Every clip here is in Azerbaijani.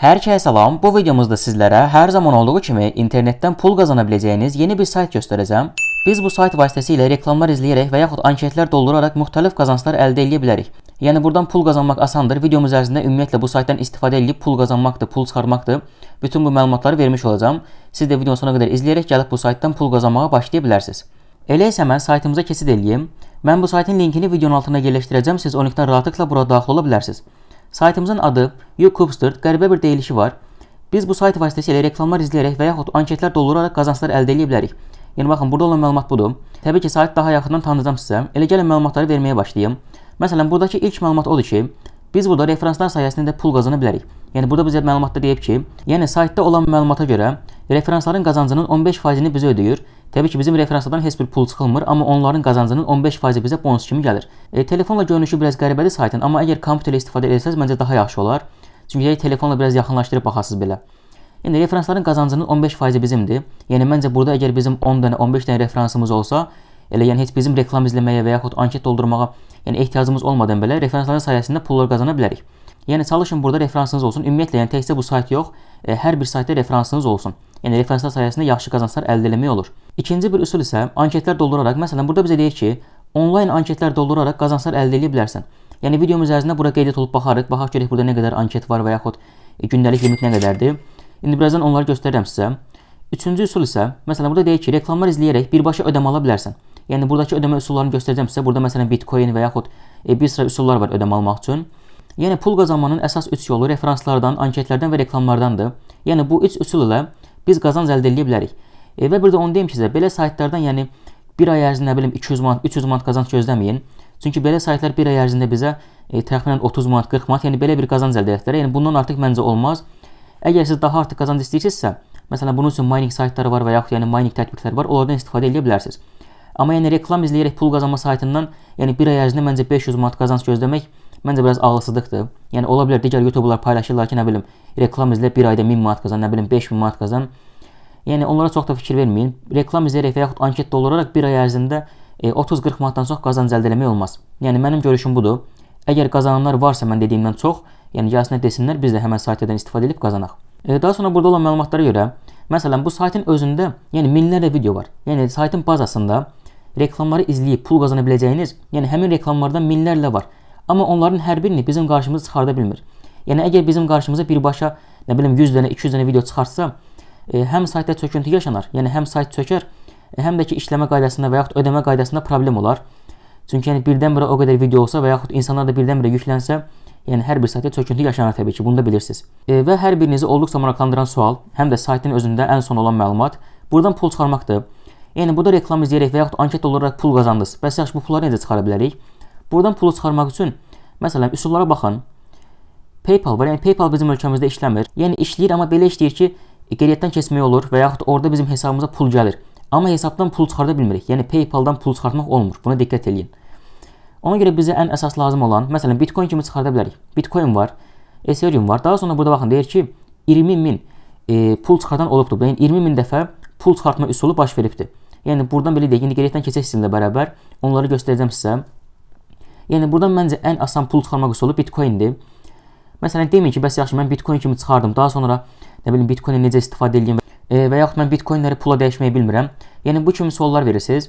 Hər kəsə salam. Bu videomuzda sizlərə hər zaman olduğu kimi internetdən pul qazana biləcəyiniz yeni bir sayt göstərəcəm. Biz bu sayt vasitəsilə reklamlar izləyərək və yaxud anketlər dolduraraq müxtəlif qazanclar əldə edə bilərik. Yəni burdan pul qazanmaq asandır. Videomuz ərzində ümumiyyətlə bu saytdan istifadə edib pul qazanmaqdır, pul çıxarmaqdır. Bütün bu məlumatları vermiş olacağam. Siz də videonun sona qədər izləyərək gəlib bu saytdan pul qazanmağa başlaya bilərsiniz. Elə isə mən saytımıza keçid edeyim. Mən bu saytın linkini videonun altına yerləşdirəcəm. Siz o linkdən rahatlıqla bura daxil ola bilərsiniz. Saytımızın adı YouCoopster qəribə bir deyilişi var. Biz bu sayt vasitəsilə reklamlar izləyərək və yaxud anketlər dolduraraq qazanclar əldə edə bilərik. Yəni baxın, burada olan məlumat budur. Təbii ki, sayt daha yaxından tanıdacam sizə. Elə gəlin məlumatları verməyə başlayım. Məsələn, buradakı ilk məlumat odur ki, biz burada referanslar sayəsində də pul qazana bilərik. Yəni burada bizə məlumatda deyib ki, yəni saytda olan məlumata görə referansların qazancının 15%-ni bizə ödəyir Təbii ki, bizim referanslardan heç bir pul çıxılmır, amma onların qazancının 15% bizə bonus kimi gəlir. E, telefonla görünüşü biraz qəribədir saytın, amma əgər kompüterlə istifadə etsəz, məncə daha yaxşı olar. Çünki yəni, telefonla biraz yaxınlaşdırıb baxasız belə. Yəni referansların qazancının 15% bizimdir. Yəni məncə burada əgər bizim 10 dənə, 15 dənə referansımız olsa, elə yəni heç bizim reklam izləməyə və yaxud anket doldurmağa, yəni ehtiyacımız olmadan belə referansların sayəsində pullar qazana bilərik. Yəni çalışın burada referansınız olsun. Ümumiyyətlə, yəni təkcə bu sayt yox, e, hər bir saytda referansınız olsun. Yəni referanslar sayəsində yaxşı qazanclar əldə etmək olur. İkinci bir üsul isə anketlər dolduraraq, məsələn, burada bizə deyir ki, onlayn anketlər dolduraraq qazanclar əldə edə bilərsən. Yəni videomuz ərzində bura qeyd olub baxarıq, baxaq görək burada nə qədər anket var və yaxud e, gündəlik limit nə qədərdir. İndi birazdan onları göstərirəm sizə. Üçüncü üsul isə, məsələn, burada deyir ki, reklamlar izləyərək birbaşa ödəmə ala bilərsən. Yəni buradakı ödəmə üsullarını göstərəcəm sizə. Burada məsələn Bitcoin və yaxud e, bir sıra üsullar var ödəmə almaq üçün. Yəni pul qazanmanın əsas üç yolu referanslardan, anketlərdən və reklamlardandır. Yəni bu üç üsul ilə biz qazanc əldə edə bilərik. E, və bir də onu deyim ki, sizə belə saytlardan, yəni 1 ay ərzində biləm 200 manat, 300 manat qazanc gözləməyin. Çünki belə saytlar 1 ay ərzində bizə e, təxminən 30 manat, 40 manat, yəni belə bir qazanc əldə edəcəklər. Yəni bundan artıq məncə olmaz. Əgər siz daha artıq qazanc istəyirsinizsə, məsələn bunun üçün mining saytları var və yaxud yəni mining tətbiqləri var, onlardan istifadə edə bilərsiniz. Amma yəni reklam izləyərək pul qazanma saytından, yəni 1 ay ərzində məncə 500 manat qazanc gözləmək Məncə biraz ağılsızlıqdır. Yəni ola bilər digər youtuberlar paylaşırlar ki, nə bilim, reklam izlə 1 ayda 1000 manat qazan, nə bilim 5000 manat qazan. Yəni onlara çox da fikir verməyin. Reklam izləyərək və yaxud anket dolduraraq 1 ay ərzində 30-40 e, manatdan çox qazanc əldə etmək olmaz. Yəni mənim görüşüm budur. Əgər qazananlar varsa mən dediyimdən çox, yəni gəlsinlər desinlər, biz də həmin saytlardan istifadə edib qazanaq. E, daha sonra burada olan məlumatlara görə, məsələn, bu saytın özündə, yəni minlərlə video var. Yəni saytın bazasında reklamları izləyib pul qazana biləcəyiniz, yəni həmin reklamlardan minlərlə var. Amma onların hər birini bizim qarşımıza çıxarda bilmir. Yəni əgər bizim qarşımıza birbaşa, nə bilim 100 dənə, 200 dənə video çıxartsa, e, həm saytda çöküntü yaşanar, yəni həm sayt çökər, e, həm də ki işləmə qaydasında və yaxud ödəmə qaydasında problem olar. Çünki yəni birdən-birə o qədər video olsa və yaxud insanlar da birdən-birə yüklənsə, yəni hər bir saytda çöküntü yaşanar təbii ki, bunu da bilirsiniz. E, və hər birinizi olduqca maraqlandıran sual, həm də saytın özündə ən son olan məlumat, buradan pul çıxarmaqdır. Yəni bu da reklam izləyərək və yaxud anket olaraq pul qazandınız. Bəs yaxşı bu pulları necə çıxara bilərik? Buradan pulu çıxarmaq üçün məsələn üsullara baxın. PayPal var. Yəni PayPal bizim ölkəmizdə işləmir. Yəni işləyir, amma belə işləyir ki, qeydiyyatdan keçmək olur və yaxud orada bizim hesabımıza pul gəlir. Amma hesabdan pul çıxarda bilmirik. Yəni PayPal-dan pul çıxartmaq olmur. Buna diqqət eləyin. Ona görə bizə ən əsas lazım olan, məsələn, Bitcoin kimi çıxarda bilərik. Bitcoin var, Ethereum var. Daha sonra burada baxın, deyir ki, 20 min e, pul çıxardan olubdur. Yəni 20 min dəfə pul çıxartma üsulu baş veribdir. Yəni buradan belə deyək, indi qeydiyyatdan keçək sizinlə bərabər. Onları göstərəcəm sizə. Yəni buradan məncə ən asan pul çıxarmaq üsulu Bitcoin-dir. Məsələn, deməyin ki, bəs yaxşı, mən Bitcoin kimi çıxardım, daha sonra nə bilim Bitcoin-lə necə istifadə edeyim e, və yaxud mən Bitcoinləri pula dəyişməyi bilmirəm. Yəni bu kimi suallar verirsiniz.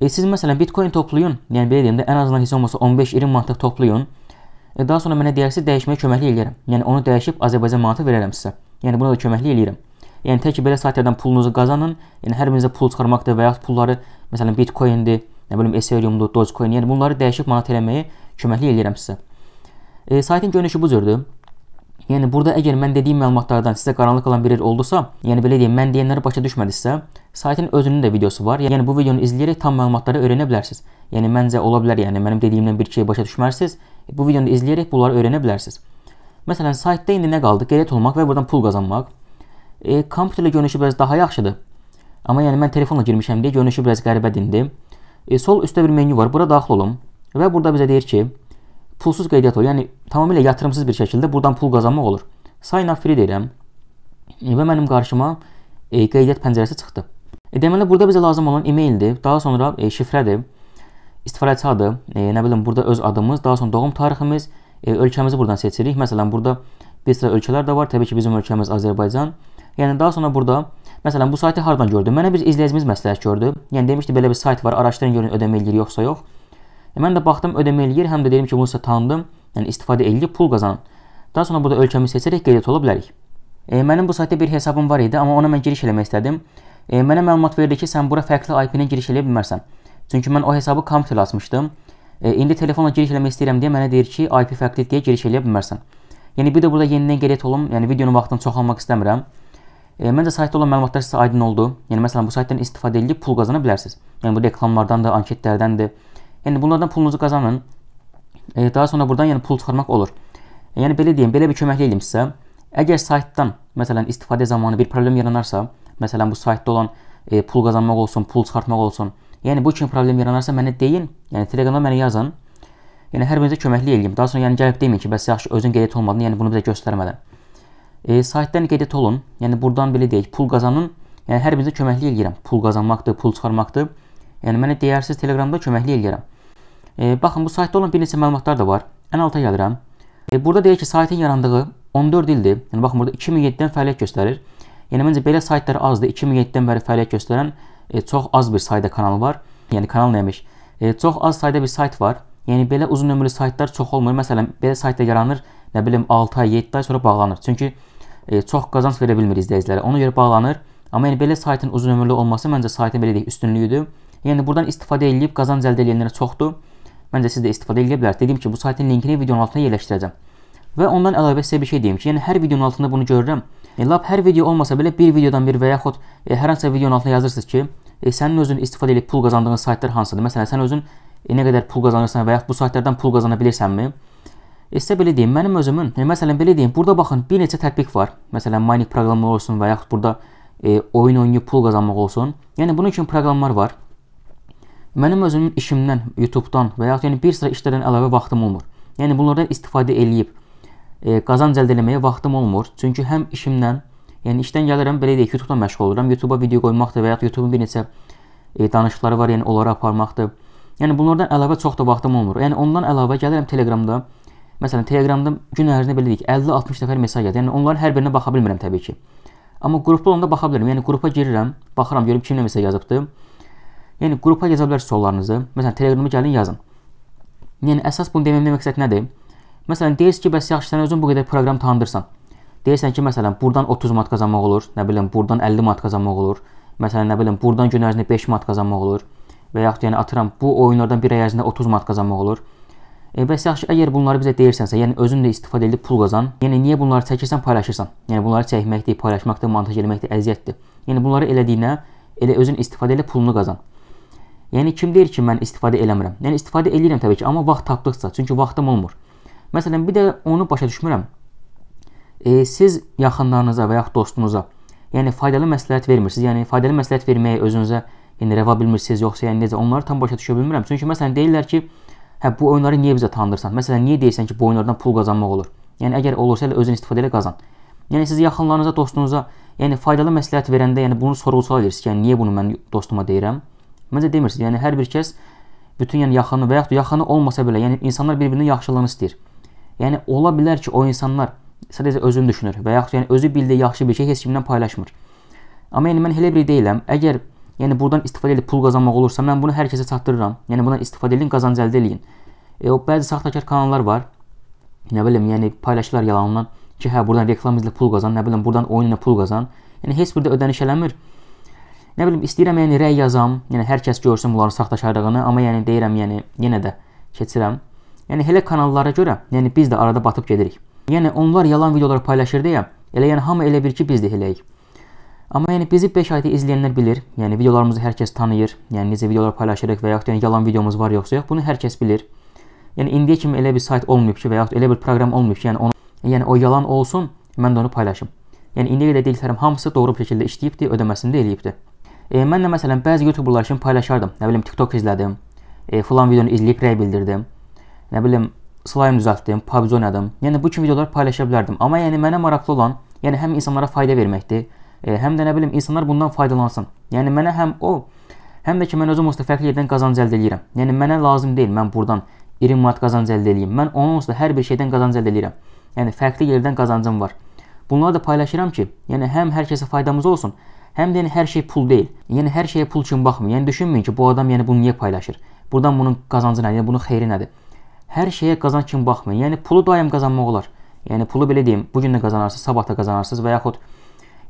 E, siz məsələn Bitcoin toplayın, yəni belə deyim də ən azından heç olmasa 15-20 manat toplayın. E, daha sonra mənə deyərsiniz dəyişməyə köməklik eləyirəm. Yəni onu dəyişib Azərbaycan manatı verərəm sizə. Yəni buna da köməklik eləyirəm. Yəni tək ki belə saytlardan pulunuzu qazanın, yəni hər birinizə pul çıxarmaqdır və yaxud pulları məsələn Bitcoin-dir nə yəni bilim Ethereum-dur, Dogecoin, yəni bunları dəyişib manat eləməyi köməklik eləyirəm sizə. E, saytın görünüşü bu cürdür. Yəni burada əgər mən dediyim məlumatlardan sizə qaranlıq olan bir yer oldusa, yəni belə deyim, mən deyənləri başa düşmədisə, saytın özünün də videosu var. Yəni bu videonu izləyərək tam məlumatları öyrənə bilərsiniz. Yəni məncə ola bilər, yəni mənim dediyimdən bir şey başa düşmərsiniz. E, bu videonu izləyərək bunları öyrənə bilərsiniz. Məsələn, saytda indi nə qaldı? Qeyd olmaq və buradan pul qazanmaq. E, kompüterlə görünüşü biraz daha yaxşıdır. Amma yəni mən telefonla girmişəm deyə görünüşü biraz qəribədir indi. E, sol üstdə bir menyu var. Bura daxil olum və burada bizə deyir ki, pulsuz qeydiyyat olur. Yəni tamamilə yatırımsız bir şəkildə buradan pul qazanmaq olur. Sign up free deyirəm e, və mənim qarşıma e, qeydiyyat pəncərəsi çıxdı. E, deməli burada bizə lazım olan e-maildir, daha sonra e, şifrədir, istifadəçi adı, e, nə bilim burada öz adımız, daha sonra doğum tariximiz, e, ölkəmizi buradan seçirik. Məsələn burada bir sıra ölkələr də var. Təbii ki bizim ölkəmiz Azərbaycan. Yəni daha sonra burada Məsələn, bu saytı hardan gördüm? Mənə bir izləyicimiz məsləhət gördü. Yəni demişdi belə bir sayt var, araşdırın görün ödəmə eləyir yoxsa yox. E, mən də baxdım ödəmə eləyir, həm də dedim ki, bunsa tanıdım. Yəni istifadə eləyib pul qazanın. Daha sonra burada ölkəmizi seçərək qeyd ola bilərik. E, mənim bu saytda bir hesabım var idi, amma ona mən giriş eləmək istədim. E, mənə məlumat verdi ki, sən bura fərqli IP-lə giriş eləyə bilmərsən. Çünki mən o hesabı kompüterə açmışdım. E, indi telefonla giriş eləmək istəyirəm deyə mənə deyir ki, IP fərqli deyə giriş eləyə bilmərsən. Yəni bir də burada yenidən qeyd olum, yəni videonun vaxtını çoxalmaq istəmirəm. E, məncə saytda olan məlumatlar sizə aydın oldu. Yəni məsələn bu saytdan istifadə edib pul qazana bilərsiniz. Yəni bu reklamlardan da, anketlərdəndir. Yəni bunlardan pulunuzu qazanın. E, daha sonra burdan yəni pul çıxarmaq olur. E, yəni belə deyim, belə bir kömək edim sizə. Əgər saytdan məsələn istifadə zamanı bir problem yaranarsa, məsələn bu saytda olan e, pul qazanmaq olsun, pul çıxartmaq olsun, yəni bu kimi problem yaranarsa mənə deyin. Yəni Telegramda mənə yazın. Yəni hər birinizə köməklik eləyim. Daha sonra yəni gəlib deməyin ki, bəs yaxşı özün qeyd olmadın, yəni bunu bizə göstərmədən. E, saytdan qeyd olun. Yəni burdan belə deyək, pul qazanın. Yəni hər birinizə köməklik eləyirəm. Pul qazanmaqdır, pul çıxarmaqdır. Yəni mənə deyərsiz Telegramda köməklik eləyirəm. E, baxın bu saytda olan bir neçə məlumatlar da var. Ən alta gəlirəm. E, burada deyək ki, saytın yarandığı 14 ildir. Yəni baxın burada 2007-dən fəaliyyət göstərir. Yəni məncə belə saytlar azdır. 2007-dən bəri fəaliyyət göstərən e, çox az bir sayda kanal var. Yəni kanal nəmiş? E, çox az sayda bir sayt var. Yəni belə uzun ömürlü saytlar çox olmur. Məsələn, belə saytlar yaranır, nə bilim 6 ay, 7 ay sonra bağlanır. Çünki e, çox qazanc verə bilmir izləyicilərə. Ona görə bağlanır. Amma yəni belə saytın uzunömürlü olması məncə saytın belə deyək üstünlüyüdür. Yəni buradan istifadə edilib qazanc əldə edənlər çoxdur. Məncə siz də istifadə edə bilərsiniz. Dediyim ki, bu saytın linkini videonun altına yerləşdirəcəm. Və ondan əlavə sizə bir şey deyim ki, yəni hər videonun altında bunu görürəm. E, lap hər video olmasa belə bir videodan bir və yaxud e, hər hansı videonun altına yazırsınız ki, e, sənin özün istifadə edib pul qazandığın saytlar hansıdır? Məsələn, sən özün e, nə qədər pul qazanırsan və yaxud bu saytlardan pul qazana bilirsənmi? Isə belə deyim, mənim özümün, e, məsələn belə deyim, burada baxın, bir neçə tətbiq var. Məsələn, mining proqramı olsun və yaxud burada e, oyun oynayıb pul qazanmaq olsun. Yəni bunun kimi proqramlar var. Mənim özümün işimdən, YouTube-dan və yaxud yəni bir sıra işlərdən əlavə vaxtım olmur. Yəni bunlardan istifadə eləyib e, qazanc əldə etməyə vaxtım olmur. Çünki həm işimdən, yəni işdən gəlirəm, belə deyək, YouTube-dan məşğul oluram. YouTube-a video qoymaqdır və yaxud YouTube-un bir neçə e, danışıqları var, yəni onları aparmaqdır. Yəni bunlardan əlavə çox da vaxtım olmur. Yəni ondan əlavə gəlirəm Telegramda Məsələn, Telegramda gün ərzində belə deyək, 50-60 nəfər mesaj gəlir. Yəni onların hər birinə baxa bilmirəm təbii ki. Amma qrupda olanda baxa bilirəm. Yəni qrupa girirəm, baxıram, görüm kim nə mesaj yazıbdı. Yəni qrupa yaza bilərsiniz suallarınızı. Məsələn, Telegramda gəlin yazın. Yəni əsas bunu deməyimin məqsəd nədir? Məsələn, deyirsiz ki, bəs yaxşı sən özün bu qədər proqram tanıdırsan. Deyirsən ki, məsələn, burdan 30 manat qazanmaq olur, nə bilim, burdan 50 manat qazanmaq olur. Məsələn, nə bilim, burdan gün ərzində 5 manat qazanmaq olur. Və yaxud yəni atıram bu oyunlardan bir ay ərzində 30 manat qazanmaq olur. E, bəs yaxşı, əgər bunları bizə deyirsənsə, yəni özün də istifadə edib pul qazan, yəni niyə bunları çəkirsən, paylaşırsan? Yəni bunları çəkmək deyil, paylaşmaq da mantiq eləmək də əziyyətdir. Yəni bunları elədiyinə elə özün istifadə edib pulunu qazan. Yəni kim deyir ki, mən istifadə eləmirəm? Yəni istifadə eləyirəm təbii ki, amma vaxt tapdıqca, çünki vaxtım olmur. Məsələn, bir də onu başa düşmürəm. E, siz yaxınlarınıza və yaxud dostunuza, yəni faydalı məsləhət vermirsiniz. Yəni faydalı məsləhət verməyə özünüzə yəni rəva bilmirsiniz, yoxsa yəni necə? Onları tam başa düşə bilmirəm. Çünki məsələn deyirlər ki, Hə, bu oyunları niyə bizə tanıdırsan? Məsələn, niyə deyirsən ki, bu oyunlardan pul qazanmaq olur? Yəni əgər olursa elə özün istifadə elə qazan. Yəni siz yaxınlarınıza, dostunuza, yəni faydalı məsləhət verəndə, yəni bunu sorğu-sual edirsiniz. Yəni niyə bunu mən dostuma deyirəm? Məncə demirsiniz. Yəni hər bir kəs bütün yəni yaxını və yaxud yaxını olmasa belə, yəni insanlar bir-birinin yaxşılığını istəyir. Yəni ola bilər ki, o insanlar sadəcə özünü düşünür və yaxud yəni özü bildiyi yaxşı bir şey heç kimdən paylaşmır. Amma yəni mən elə biri deyiləm. Əgər Yəni burdan istifadə edib pul qazanmaq olursa, mən bunu hər kəsə çatdırıram. Yəni bundan istifadə edin, qazanc əldə eləyin. E, o bəzi saxtakar kanallar var. Nə bilim, yəni paylaşırlar yalandan ki, hə buradan reklam izlə pul qazan, nə bilim, buradan oyunla pul qazan. Yəni heç bir də ödəniş eləmir. Nə bilim, istəyirəm yəni rəy yazam, yəni hər kəs görsün bunların saxtakarlığını, amma yəni deyirəm, yəni yenə də keçirəm. Yəni elə kanallara görə, yəni biz də arada batıb gedirik. Yəni onlar yalan videolar paylaşır deyə, elə yəni hamı elə bir ki, biz də eləyik. Amma yəni bizi 5 ayda izləyənlər bilir. Yəni videolarımızı hər kəs tanıyır. Yəni necə videolar paylaşırıq və yaxud yəni yalan videomuz var yoxsa yox, bunu hər kəs bilir. Yəni indiyə kimi elə bir sayt olmayıb ki və yaxud elə bir proqram olmayıb ki, yəni onu yəni o yalan olsun, mən də onu paylaşım. Yəni indiyə qədər dediklərim hamısı doğru bir şəkildə işləyibdi, ödəməsini də eləyibdi. E, mən də məsələn bəzi youtuberlar kimi paylaşardım. Nə bilim TikTok izlədim. E, falan videonu izləyib rəy bildirdim. Nə bilim slime düzəltdim, PUBG oynadım. Yəni bu kimi videolar paylaşa bilərdim. Amma yəni mənə maraqlı olan, yəni həm insanlara fayda verməkdir, e, həm də nə bilim insanlar bundan faydalansın. Yəni mənə həm o, həm də ki mən özüm onsuz da fərqli yerdən qazanc əldə eləyirəm. Yəni mənə lazım deyil mən burdan 20 manat qazanc əldə eləyim. Mən onun onsuz da hər bir şeydən qazanc əldə eləyirəm. Yəni fərqli yerdən qazancım var. Bunları da paylaşıram ki, yəni həm hər kəsə faydamız olsun, həm də yəni, hər şey pul deyil. Yəni hər şeyə pul üçün baxmayın. Yəni düşünməyin ki, bu adam yəni bunu niyə paylaşır? Burdan bunun qazancı nədir? Yəni bunun xeyri nədir? Hər şeyə qazanc kimi baxmayın. Yəni pulu daim qazanmaq olar. Yəni pulu belə deyim, bu gün də qazanarsınız, sabah da qazanarsınız və yaxud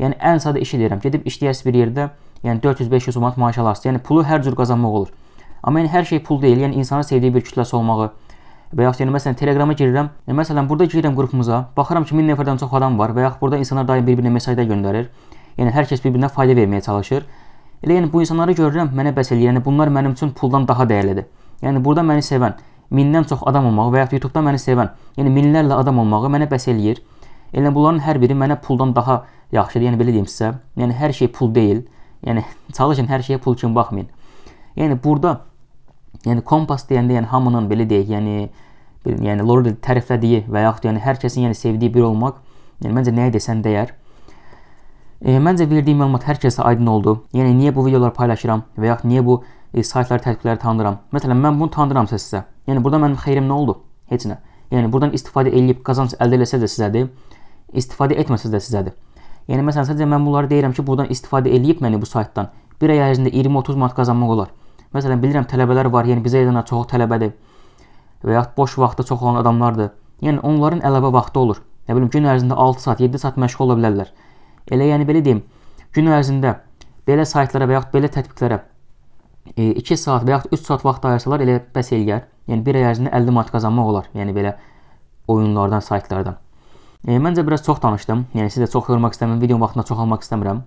Yəni ən sadə işi deyirəm. Gedib işləyərsiz bir yerdə, yəni 400-500 manat maaş alarsınız. Yəni pulu hər cür qazanmaq olur. Amma yəni hər şey pul deyil. Yəni insanın sevdiyi bir kütləsi olmağı və yaxud yəni məsələn Telegrama girirəm. Yəni məsələn burada girirəm qrupumuza, baxıram ki 1000 nəfərdən çox adam var və yaxud burada insanlar daim bir-birinə mesajlar göndərir. Yəni hər kəs bir-birinə fayda verməyə çalışır. Elə yəni bu insanları görürəm, mənə bəs eləyir. Yəni bunlar mənim üçün puldan daha dəyərlidir. Yəni burada məni sevən, mindən çox adam olmağı və yaxud YouTube-da məni sevən, yəni minlərlə adam olmağı mənə bəs eləyir. Elə bunların hər biri mənə puldan daha dəyərlidir yaxşıdır. Yəni belə deyim sizə, yəni hər şey pul deyil. Yəni çalışın hər şeyə pul kimi baxmayın. Yəni burada yəni kompas deyəndə yəni hamının belə deyək, yəni bir, yəni Lorel təriflədiyi və yaxud yəni hər kəsin yəni sevdiyi bir olmaq, yəni məncə nəyə desən dəyər. E, məncə verdiyim məlumat hər kəsə aydın oldu. Yəni niyə bu videoları paylaşıram və yaxud niyə bu e, saytları, tətbiqləri tanıdıram? Məsələn, mən bunu tanıdıramsa sizə, yəni burada mənim xeyrim nə oldu? Heç nə. Yəni buradan istifadə edib qazanc əldə eləsəz də sizədir, istifadə etməsəz də sizədir. Yəni məsələn sadəcə mən bunları deyirəm ki, burdan istifadə eləyib məni bu saytdan 1 ay ərzində 20-30 manat qazanmaq olar. Məsələn bilirəm tələbələr var, yəni bizə yazanlar çoxu tələbədir və ya boş vaxtda çox olan adamlardır. Yəni onların əlavə vaxtı olur. Nə bilim gün ərzində 6 saat, 7 saat məşğul ola bilərlər. Elə yəni belə deyim, gün ərzində belə saytlara və yaxud belə tətbiqlərə 2 e, saat və yaxud 3 saat vaxt ayırsalar elə bəs eləyər. Yəni 1 ay ərzində 50 manat qazanmaq olar. Yəni belə oyunlardan, saytlardan. E, məncə biraz çox danışdım. Yəni sizə çox yormaq istəmirəm, videonun vaxtına çox almaq istəmirəm.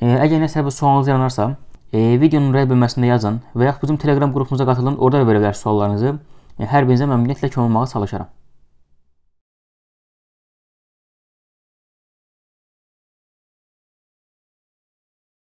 E, əgər nəsə bir sualınız yaranarsa, e, videonun rəy bölməsində yazın və yaxud bizim Telegram qrupumuza qatılın, orada da verə bilərsiniz suallarınızı. E, hər birinizə məmnuniyyətlə kömək olmağa çalışaram.